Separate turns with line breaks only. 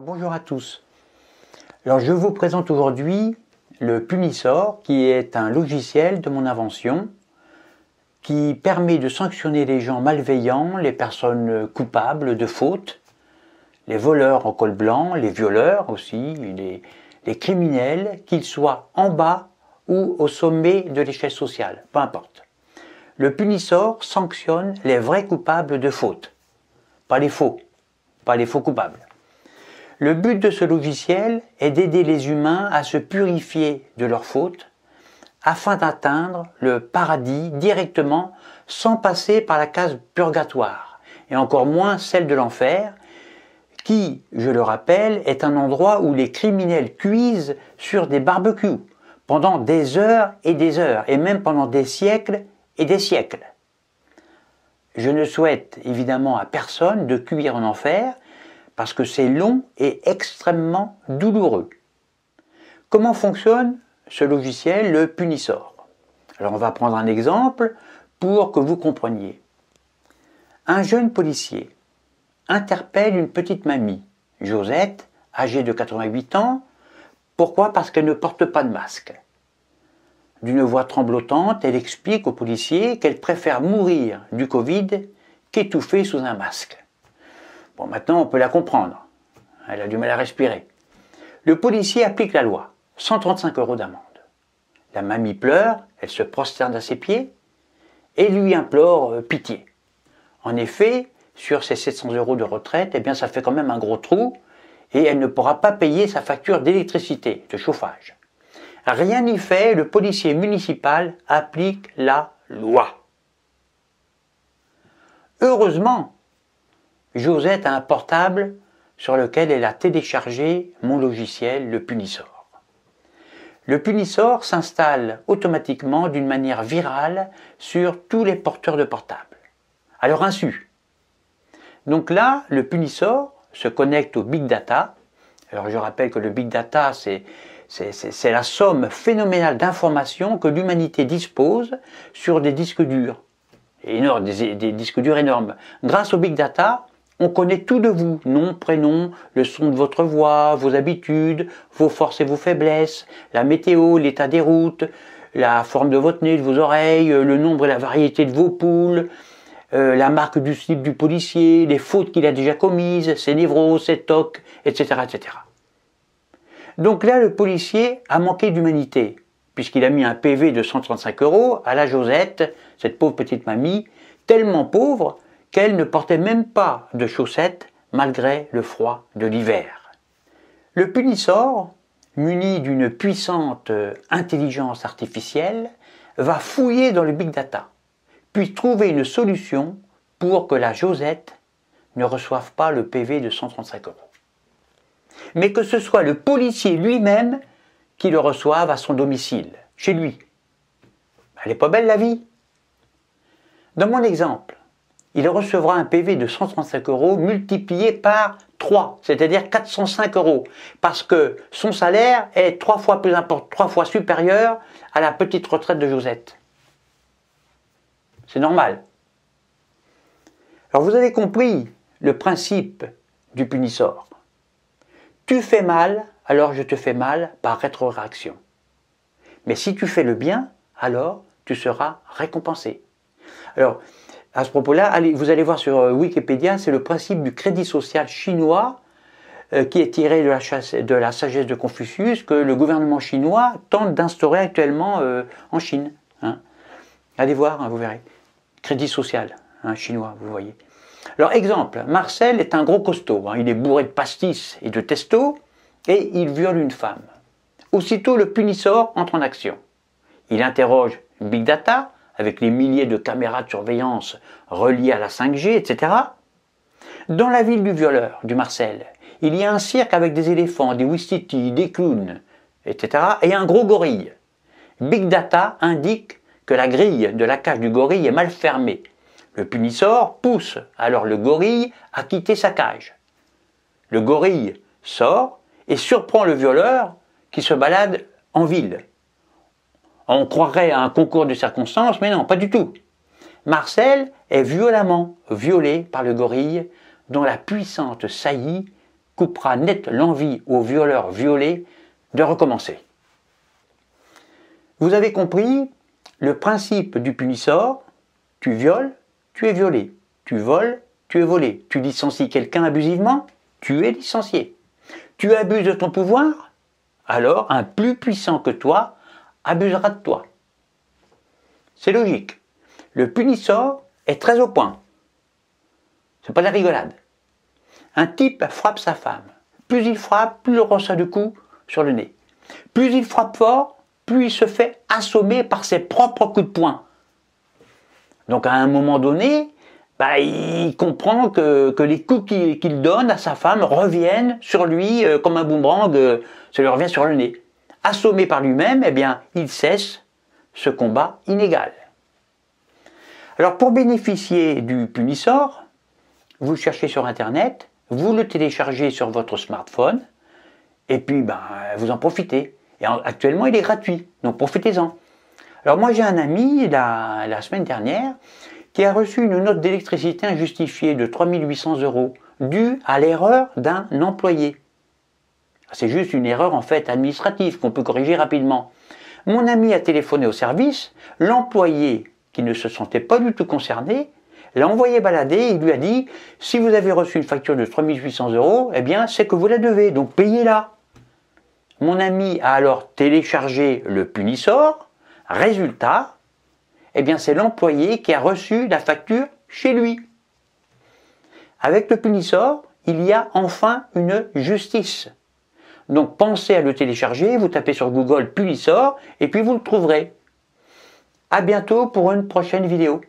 bonjour à tous. Alors je vous présente aujourd'hui le Punisor qui est un logiciel de mon invention qui permet de sanctionner les gens malveillants, les personnes coupables de fautes, les voleurs en col blanc, les violeurs aussi, les, criminels, qu'ils soient en bas ou au sommet de l'échelle sociale, peu importe. Le Punissor sanctionne les vrais coupables de fautes, pas les faux, pas les faux coupables. Le but de ce logiciel est d'aider les humains à se purifier de leurs fautes afin d'atteindre le paradis directement sans passer par la case purgatoire et encore moins celle de l'enfer qui, je le rappelle, est un endroit où les criminels cuisent sur des barbecues pendant des heures et des heures, et même pendant des siècles et des siècles. Je ne souhaite évidemment à personne de cuire en enfer, parce que c'est long et extrêmement douloureux. Comment fonctionne ce logiciel, le Punisor Alors on va prendre un exemple pour que vous compreniez. Un jeune policier interpelle une petite mamie, Josette, âgée de 88 ans. Pourquoi Parce qu'elle ne porte pas de masque. D'une voix tremblotante, elle explique au policier qu'elle préfère mourir du Covid qu'étouffer sous un masque. Bon, maintenant, on peut la comprendre. Elle a du mal à respirer. Le policier applique la loi. 135 euros d'amende. La mamie pleure, elle se prosterne à ses pieds et lui implore euh, pitié. En effet, sur ses 700 euros de retraite, eh bien, ça fait quand même un gros trou et elle ne pourra pas payer sa facture d'électricité, de chauffage. Rien n'y fait, le policier municipal applique la loi. Heureusement, Josette a un portable sur lequel elle a téléchargé mon logiciel, le Punisor. Le Punisor s'installe automatiquement d'une manière virale sur tous les porteurs de portables. Alors, insu. Donc là, le Punisor se connecte au Big Data. Alors je rappelle que le Big Data, c'est la somme phénoménale d'informations que l'humanité dispose sur des disques durs, des disques durs énormes. Grâce au big data, on connaît tout de vous, nom, prénom, le son de votre voix, vos habitudes, vos forces et vos faiblesses, la météo, l'état des routes, la forme de votre nez, de vos oreilles, euh, le nombre et la variété de vos poules, euh, la marque du slip du policier, les fautes qu'il a déjà commises, ses névroses, ses tocs, etc., etc. Donc là, le policier a manqué d'humanité, puisqu'il a mis un PV de 135 euros à la Josette, cette pauvre petite mamie, tellement pauvre qu'elle ne portait même pas de chaussettes malgré le froid de l'hiver. Le punisseur, muni d'une puissante euh, intelligence artificielle, va fouiller dans le big data, puis trouver une solution pour que la Josette ne reçoive pas le PV de 135 euros. Mais que ce soit le policier lui-même qui le reçoive à son domicile, chez lui. Elle n'est pas belle la vie. Dans mon exemple, il recevra un PV de 135 euros multiplié par 3, c'est-à-dire 405 euros, parce que son salaire est trois fois plus important, trois fois supérieur à la petite retraite de Josette. C'est normal. Alors vous avez compris le principe du punissor. Tu fais mal, alors je te fais mal par rétroaction. Mais si tu fais le bien, alors tu seras récompensé. Alors, à ce propos-là, allez, vous allez voir sur euh, Wikipédia, c'est le principe du crédit social chinois euh, qui est tiré de la, sagesse de Confucius que le gouvernement chinois tente d'instaurer actuellement euh, en Chine. Hein. Allez voir, hein, vous verrez. Crédit social hein, chinois, vous voyez. Alors exemple, Marcel est un gros costaud, il est bourré de pastis et de testo, et il viole une femme. Aussitôt, le punisseur entre en action. Il interroge Big Data, avec les milliers de caméras de surveillance reliées à la 5G, etc. Dans la ville du violeur, du Marcel, il y a un cirque avec des éléphants, des wistiti, des clowns, etc. et un gros gorille. Big Data indique que la grille de la cage du gorille est mal fermée. Le punisseur pousse alors le gorille à quitter sa cage. Le gorille sort et surprend le violeur qui se balade en ville. On croirait à un concours de circonstances, mais non, pas du tout. Marcel est violemment violé par le gorille, dont la puissante saillie coupera net l'envie au violeur violé de recommencer. Vous avez compris le principe du punissor tu violes, tu es violé. Tu voles, tu es volé. Tu licencies quelqu'un abusivement, tu es licencié. Tu abuses de ton pouvoir, alors un plus puissant que toi abusera de toi. C'est logique. Le punisseur est très au point. C'est pas de la rigolade. Un type frappe sa femme. Plus il frappe, plus il reçoit de coups sur le nez. Plus il frappe fort, plus il se fait assommer par ses propres coups de poing. Donc à un moment donné, bah, il comprend que, les coups qu'il donne à sa femme reviennent sur lui euh, comme un boomerang, euh, ça lui revient sur le nez assommé par lui-même, eh bien, il cesse ce combat inégal. Alors pour bénéficier du punisseur, vous le cherchez sur Internet, vous le téléchargez sur votre smartphone, et puis ben, vous en profitez. Et actuellement, il est gratuit, donc profitez-en. Alors moi, j'ai un ami, la, semaine dernière, qui a reçu une note d'électricité injustifiée de 3800 euros, due à l'erreur d'un employé. C'est juste une erreur en fait administrative qu'on peut corriger rapidement. Mon ami a téléphoné au service, l'employé qui ne se sentait pas du tout concerné l'a envoyé balader et lui a dit si vous avez reçu une facture de 3800 euros, eh bien c'est que vous la devez, donc payez-la. Mon ami a alors téléchargé le punissor. Résultat, eh bien c'est l'employé qui a reçu la facture chez lui. Avec le punissor, il y a enfin une justice. Donc pensez à le télécharger, vous tapez sur Google puis il sort et puis vous le trouverez. A bientôt pour une prochaine vidéo.